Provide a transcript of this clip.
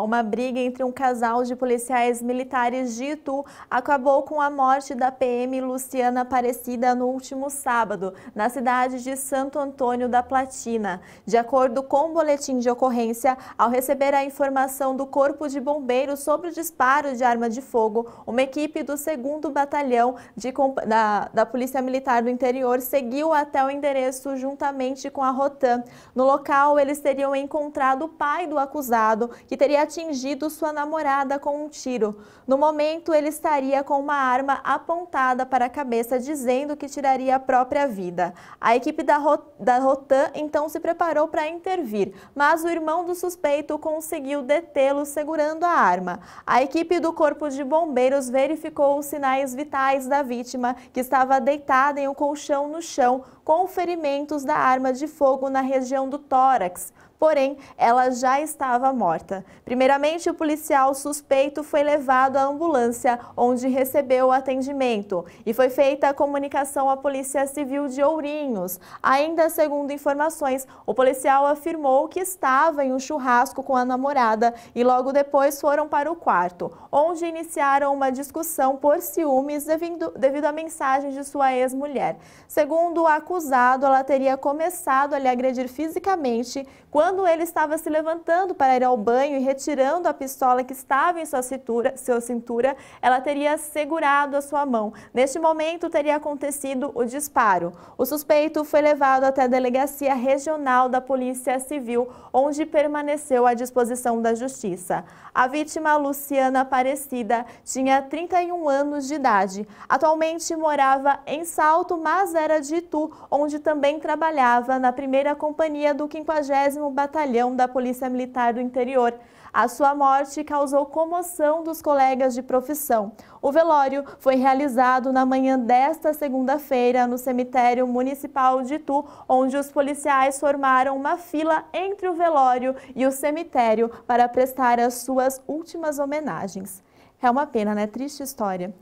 Uma briga entre um casal de policiais militares de Itu acabou com a morte da PM Luciana Aparecida no último sábado, na cidade de Santo Antônio da Platina. De acordo com o boletim de ocorrência, ao receber a informação do Corpo de Bombeiros sobre o disparo de arma de fogo, uma equipe do 2 Batalhão de, da, da Polícia Militar do Interior seguiu até o endereço juntamente com a Rotan. No local, eles teriam encontrado o pai do acusado, que teria atingido sua namorada com um tiro. No momento, ele estaria com uma arma apontada para a cabeça, dizendo que tiraria a própria vida. A equipe da, Rot da Rotan então se preparou para intervir, mas o irmão do suspeito conseguiu detê-lo segurando a arma. A equipe do Corpo de Bombeiros verificou os sinais vitais da vítima, que estava deitada em um colchão no chão, com ferimentos da arma de fogo na região do tórax, porém ela já estava morta. Primeiramente, o policial suspeito foi levado à ambulância, onde recebeu o atendimento, e foi feita a comunicação à Polícia Civil de Ourinhos. Ainda segundo informações, o policial afirmou que estava em um churrasco com a namorada e logo depois foram para o quarto, onde iniciaram uma discussão por ciúmes devido, devido à mensagem de sua ex-mulher. Segundo a acusado, ela teria começado a lhe agredir fisicamente quando ele estava se levantando para ir ao banho e retirando a pistola que estava em sua cintura, sua cintura ela teria segurado a sua mão. Neste momento, teria acontecido o disparo. O suspeito foi levado até a Delegacia Regional da Polícia Civil, onde permaneceu à disposição da Justiça. A vítima, Luciana Aparecida, tinha 31 anos de idade. Atualmente morava em Salto, mas era de Itu, onde também trabalhava na primeira companhia do 50 Batalhão da Polícia Militar do Interior. A sua morte causou comoção dos colegas de profissão. O velório foi realizado na manhã desta segunda-feira no cemitério municipal de Itu, onde os policiais formaram uma fila entre o velório e o cemitério para prestar as suas últimas homenagens. É uma pena, né? Triste história.